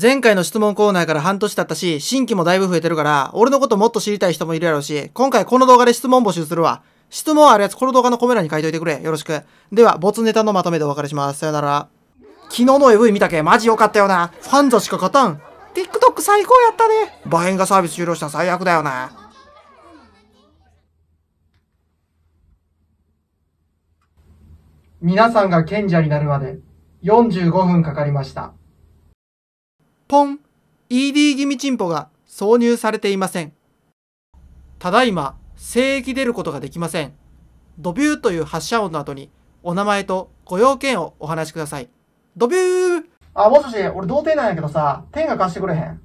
前回の質問コーナーから半年経ったし、新規もだいぶ増えてるから、俺のこともっと知りたい人もいるやろうし、今回この動画で質問募集するわ。質問あるやつこの動画のコメ欄に書いといてくれ。よろしく。では、ボツネタのまとめでお別れします。さよなら。昨日の AV 見たけ、マジ良かったよな。ファンザしか勝たん。TikTok 最高やったね。バヘンがサービス終了した最悪だよな。皆さんが賢者になるまで45分かかりました。ポン ED 気味チンポが挿入されていません。ただいま、声域出ることができません。ドビューという発射音の後に、お名前とご用件をお話しください。ドビューあ、もしもし、俺童貞なんやけどさ、天が貸してくれへん